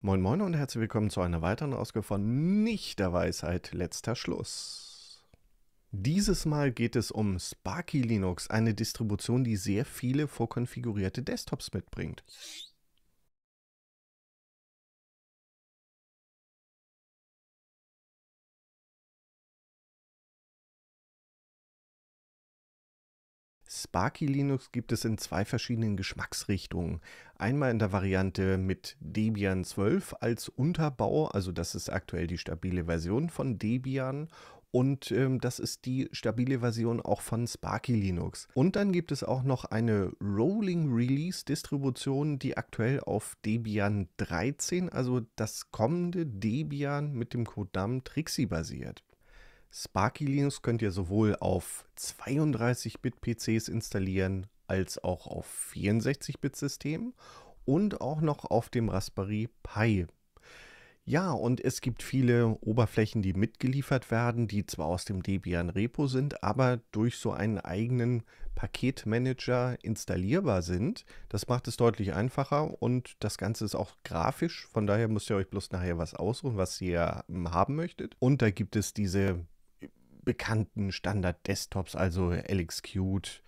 Moin Moin und herzlich willkommen zu einer weiteren Ausgabe von Nicht der Weisheit letzter Schluss. Dieses Mal geht es um Sparky Linux, eine Distribution, die sehr viele vorkonfigurierte Desktops mitbringt. Sparky Linux gibt es in zwei verschiedenen Geschmacksrichtungen. Einmal in der Variante mit Debian 12 als Unterbau, also das ist aktuell die stabile Version von Debian und ähm, das ist die stabile Version auch von Sparky Linux. Und dann gibt es auch noch eine Rolling Release Distribution, die aktuell auf Debian 13, also das kommende Debian mit dem Codenamen Trixie basiert. Sparky Linux könnt ihr sowohl auf 32-Bit-PCs installieren als auch auf 64-Bit-Systemen und auch noch auf dem Raspberry Pi. Ja, und es gibt viele Oberflächen, die mitgeliefert werden, die zwar aus dem Debian Repo sind, aber durch so einen eigenen Paketmanager installierbar sind. Das macht es deutlich einfacher und das Ganze ist auch grafisch. Von daher müsst ihr euch bloß nachher was aussuchen, was ihr ähm, haben möchtet. Und da gibt es diese bekannten Standard-Desktops, also LXQt,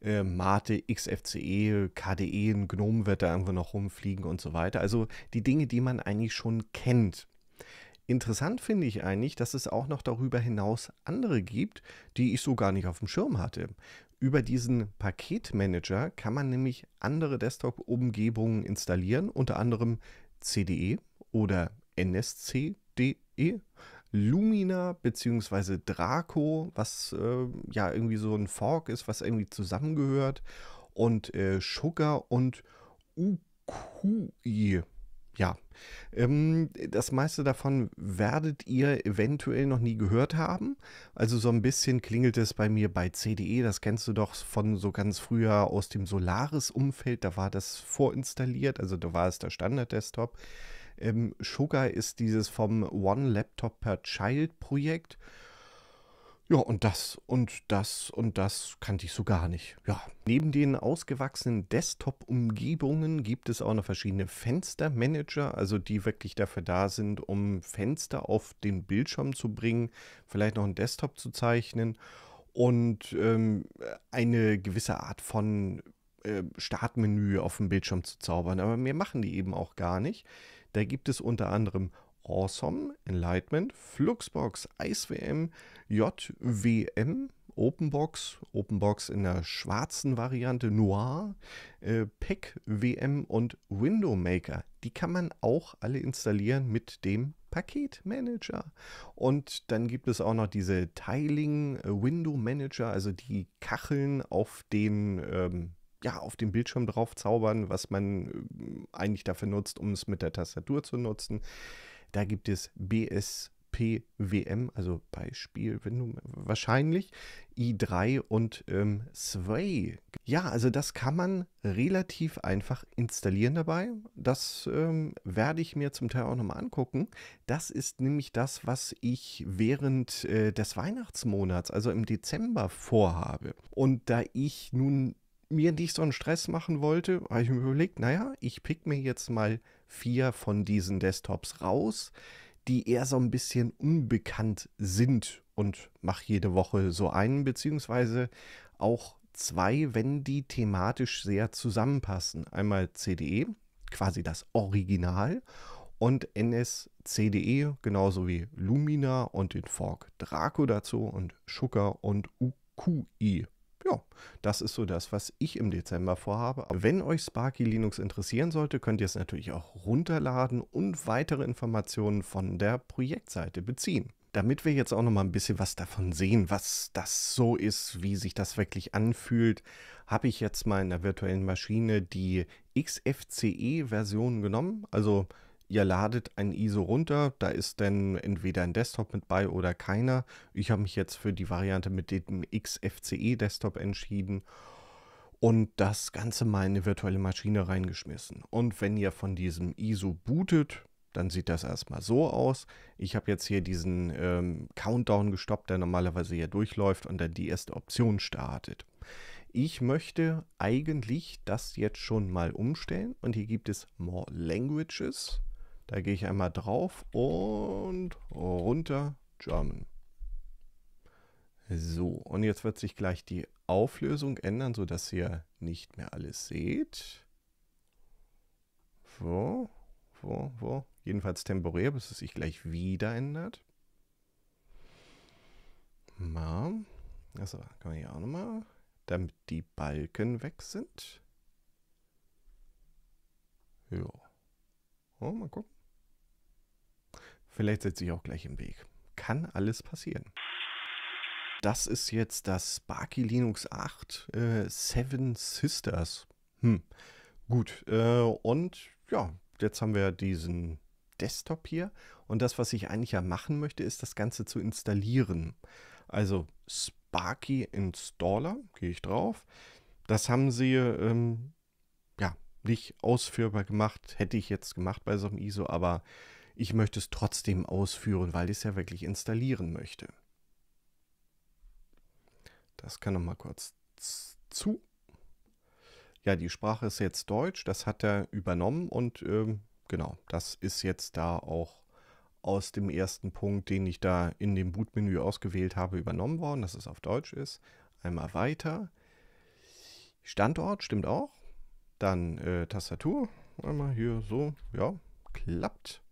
äh, Mate, XFCE, KDE, ein Gnome wird da irgendwo noch rumfliegen und so weiter. Also die Dinge, die man eigentlich schon kennt. Interessant finde ich eigentlich, dass es auch noch darüber hinaus andere gibt, die ich so gar nicht auf dem Schirm hatte. Über diesen Paketmanager kann man nämlich andere Desktop-Umgebungen installieren, unter anderem CDE oder NSCDE Lumina bzw. Draco, was äh, ja irgendwie so ein Fork ist, was irgendwie zusammengehört. Und äh, Sugar und Ukui. Ja, ähm, das meiste davon werdet ihr eventuell noch nie gehört haben. Also so ein bisschen klingelt es bei mir bei CDE. Das kennst du doch von so ganz früher aus dem Solaris-Umfeld. Da war das vorinstalliert, also da war es der Standard-Desktop. Ähm, Sugar ist dieses vom One Laptop per Child Projekt. Ja, und das und das und das kannte ich so gar nicht. Ja, neben den ausgewachsenen Desktop-Umgebungen gibt es auch noch verschiedene Fenstermanager, also die wirklich dafür da sind, um Fenster auf den Bildschirm zu bringen, vielleicht noch einen Desktop zu zeichnen und ähm, eine gewisse Art von äh, Startmenü auf dem Bildschirm zu zaubern, aber mehr machen die eben auch gar nicht. Da gibt es unter anderem Awesome, Enlightenment, Fluxbox, IceWM, JWM, Openbox, Openbox in der schwarzen Variante, Noir, äh, Pack WM und Window Maker. Die kann man auch alle installieren mit dem Paketmanager. Und dann gibt es auch noch diese Tiling äh, Window Manager, also die Kacheln auf den ähm, ja, auf dem Bildschirm drauf zaubern, was man äh, eigentlich dafür nutzt, um es mit der Tastatur zu nutzen. Da gibt es BSPWM, also Beispiel, wenn du wahrscheinlich, i3 und ähm, Sway. Ja, also das kann man relativ einfach installieren dabei. Das ähm, werde ich mir zum Teil auch nochmal angucken. Das ist nämlich das, was ich während äh, des Weihnachtsmonats, also im Dezember, vorhabe. Und da ich nun mir nicht so einen Stress machen wollte, habe ich mir überlegt, naja, ich pick mir jetzt mal vier von diesen Desktops raus, die eher so ein bisschen unbekannt sind und mache jede Woche so einen, beziehungsweise auch zwei, wenn die thematisch sehr zusammenpassen. Einmal CDE, quasi das Original, und NSCDE, genauso wie Lumina und den Fork Draco dazu und Schucker und UQI ja, das ist so das, was ich im Dezember vorhabe. Wenn euch Sparky Linux interessieren sollte, könnt ihr es natürlich auch runterladen und weitere Informationen von der Projektseite beziehen. Damit wir jetzt auch noch mal ein bisschen was davon sehen, was das so ist, wie sich das wirklich anfühlt, habe ich jetzt mal in der virtuellen Maschine die XFCE-Version genommen, also ihr ladet ein ISO runter, da ist dann entweder ein Desktop mit bei oder keiner. Ich habe mich jetzt für die Variante mit dem XFCE Desktop entschieden und das Ganze mal in eine virtuelle Maschine reingeschmissen. Und wenn ihr von diesem ISO bootet, dann sieht das erstmal so aus. Ich habe jetzt hier diesen ähm, Countdown gestoppt, der normalerweise hier durchläuft und dann die erste Option startet. Ich möchte eigentlich das jetzt schon mal umstellen und hier gibt es More Languages. Da gehe ich einmal drauf und runter German. So, und jetzt wird sich gleich die Auflösung ändern, sodass ihr nicht mehr alles seht. Wo, wo, wo. Jedenfalls temporär, bis es sich gleich wieder ändert. Mal. Achso, kann man hier auch nochmal. Damit die Balken weg sind. Ja. Oh, mal gucken. Vielleicht setze ich auch gleich im Weg. Kann alles passieren. Das ist jetzt das Sparky Linux 8 äh, Seven Sisters. Hm. Gut. Äh, und ja, jetzt haben wir diesen Desktop hier. Und das, was ich eigentlich ja machen möchte, ist das Ganze zu installieren. Also Sparky Installer, gehe ich drauf. Das haben sie ähm, ja nicht ausführbar gemacht. Hätte ich jetzt gemacht bei so einem ISO, aber ich möchte es trotzdem ausführen, weil ich es ja wirklich installieren möchte. Das kann noch mal kurz zu. Ja, die Sprache ist jetzt Deutsch, das hat er übernommen und ähm, genau, das ist jetzt da auch aus dem ersten Punkt, den ich da in dem Bootmenü ausgewählt habe, übernommen worden, dass es auf Deutsch ist. Einmal weiter. Standort stimmt auch. Dann äh, Tastatur. Einmal hier so, ja, klappt.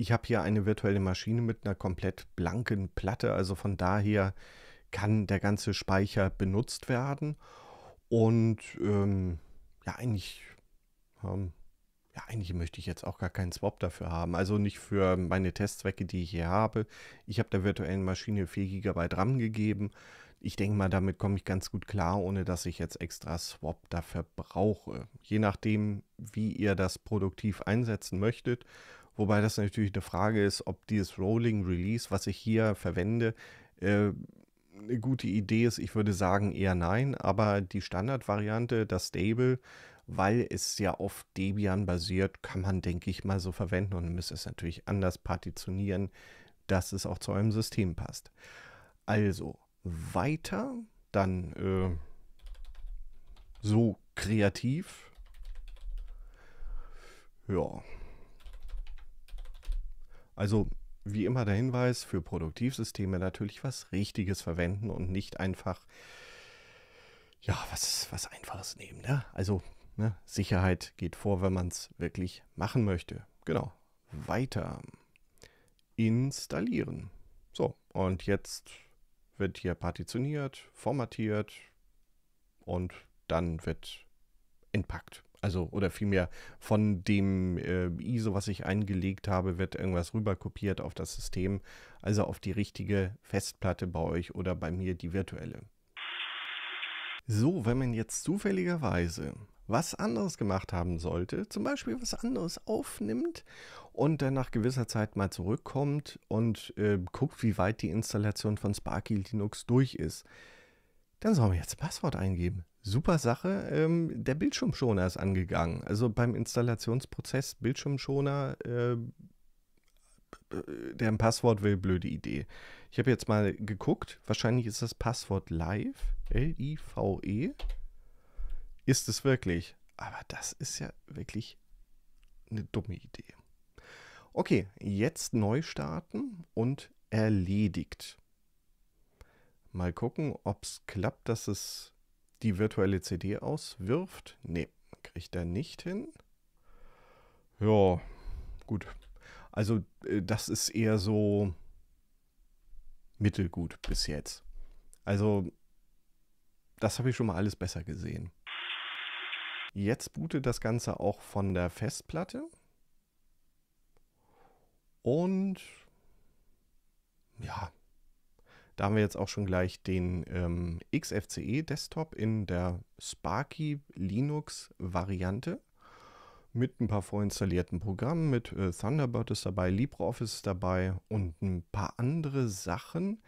Ich habe hier eine virtuelle Maschine mit einer komplett blanken Platte, also von daher kann der ganze Speicher benutzt werden. Und ähm, ja, eigentlich, ähm, ja, eigentlich möchte ich jetzt auch gar keinen Swap dafür haben. Also nicht für meine Testzwecke, die ich hier habe. Ich habe der virtuellen Maschine 4 GB RAM gegeben. Ich denke mal, damit komme ich ganz gut klar, ohne dass ich jetzt extra Swap dafür brauche. Je nachdem, wie ihr das produktiv einsetzen möchtet, Wobei das natürlich eine Frage ist, ob dieses Rolling Release, was ich hier verwende, äh, eine gute Idee ist. Ich würde sagen eher nein, aber die Standardvariante, das Stable, weil es ja auf Debian basiert, kann man, denke ich, mal so verwenden und müsste es natürlich anders partitionieren, dass es auch zu einem System passt. Also weiter, dann äh, so kreativ. Ja, also wie immer der Hinweis, für Produktivsysteme natürlich was Richtiges verwenden und nicht einfach, ja, was, was Einfaches nehmen. Ne? Also ne? Sicherheit geht vor, wenn man es wirklich machen möchte. Genau. Weiter. Installieren. So, und jetzt wird hier partitioniert, formatiert und dann wird entpackt. Also, oder vielmehr von dem äh, ISO, was ich eingelegt habe, wird irgendwas rüberkopiert auf das System, also auf die richtige Festplatte bei euch oder bei mir die virtuelle. So, wenn man jetzt zufälligerweise was anderes gemacht haben sollte, zum Beispiel was anderes aufnimmt und dann nach gewisser Zeit mal zurückkommt und äh, guckt, wie weit die Installation von Sparky Linux durch ist, dann soll man jetzt ein Passwort eingeben. Super Sache. Ähm, der Bildschirmschoner ist angegangen. Also beim Installationsprozess Bildschirmschoner, äh, der ein Passwort will, blöde Idee. Ich habe jetzt mal geguckt. Wahrscheinlich ist das Passwort live. L-I-V-E. Ist es wirklich. Aber das ist ja wirklich eine dumme Idee. Okay, jetzt neu starten und erledigt. Mal gucken, ob es klappt, dass es die virtuelle CD auswirft. Nee, kriegt er nicht hin. Ja, gut. Also äh, das ist eher so mittelgut bis jetzt. Also das habe ich schon mal alles besser gesehen. Jetzt bootet das Ganze auch von der Festplatte. Und ja, da haben wir jetzt auch schon gleich den ähm, XFCE Desktop in der Sparky Linux Variante mit ein paar vorinstallierten Programmen, mit äh, Thunderbird ist dabei, LibreOffice ist dabei und ein paar andere Sachen,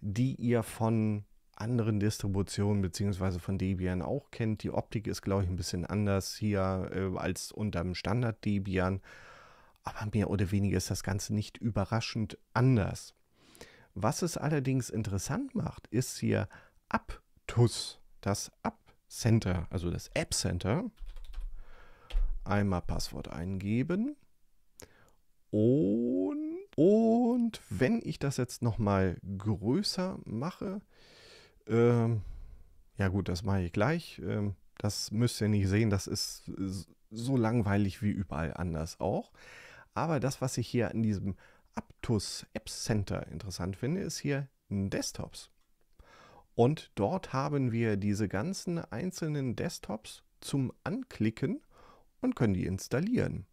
die ihr von anderen Distributionen bzw. von Debian auch kennt. Die Optik ist, glaube ich, ein bisschen anders hier äh, als dem Standard Debian, aber mehr oder weniger ist das Ganze nicht überraschend anders. Was es allerdings interessant macht, ist hier Aptus, das App Center, also das App Center. Einmal Passwort eingeben. Und, und wenn ich das jetzt nochmal größer mache, ähm, ja gut, das mache ich gleich. Ähm, das müsst ihr nicht sehen, das ist so langweilig wie überall anders auch. Aber das, was ich hier an diesem Aptus App Center interessant finde, ist hier Desktops. Und dort haben wir diese ganzen einzelnen Desktops zum Anklicken und können die installieren.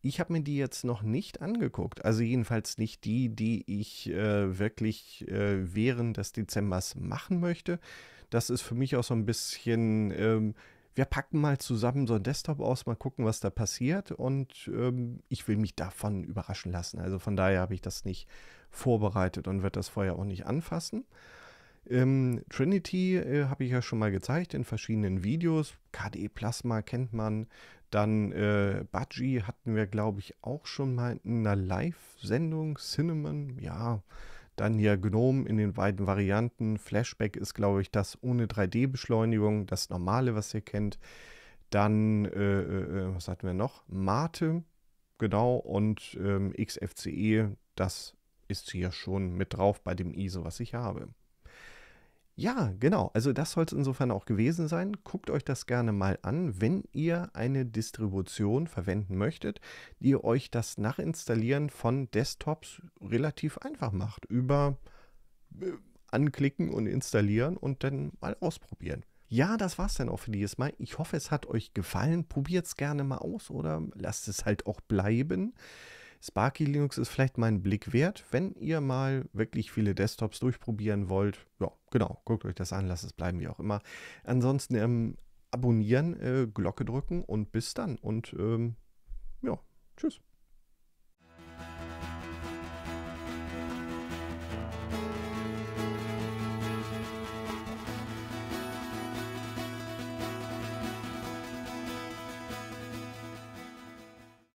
Ich habe mir die jetzt noch nicht angeguckt, also jedenfalls nicht die, die ich äh, wirklich äh, während des Dezembers machen möchte. Das ist für mich auch so ein bisschen ähm, wir packen mal zusammen so ein Desktop aus, mal gucken, was da passiert. Und ähm, ich will mich davon überraschen lassen. Also von daher habe ich das nicht vorbereitet und werde das vorher auch nicht anfassen. Ähm, Trinity äh, habe ich ja schon mal gezeigt in verschiedenen Videos. KDE Plasma kennt man. Dann äh, Budgie hatten wir, glaube ich, auch schon mal in einer Live-Sendung. Cinnamon, ja. Dann hier Gnome in den beiden Varianten. Flashback ist, glaube ich, das ohne 3D-Beschleunigung, das normale, was ihr kennt. Dann, äh, äh, äh, was hatten wir noch? Mate, genau, und ähm, XFCE, das ist hier schon mit drauf bei dem ISO, was ich habe. Ja, genau. Also das soll es insofern auch gewesen sein. Guckt euch das gerne mal an, wenn ihr eine Distribution verwenden möchtet, die euch das Nachinstallieren von Desktops relativ einfach macht. Über äh, anklicken und installieren und dann mal ausprobieren. Ja, das war's dann auch für dieses Mal. Ich hoffe, es hat euch gefallen. Probiert es gerne mal aus oder lasst es halt auch bleiben. Sparky Linux ist vielleicht mein Blick wert, wenn ihr mal wirklich viele Desktops durchprobieren wollt. Ja, genau, guckt euch das an, lasst es bleiben, wie auch immer. Ansonsten ähm, abonnieren, äh, Glocke drücken und bis dann. Und ähm, ja, tschüss.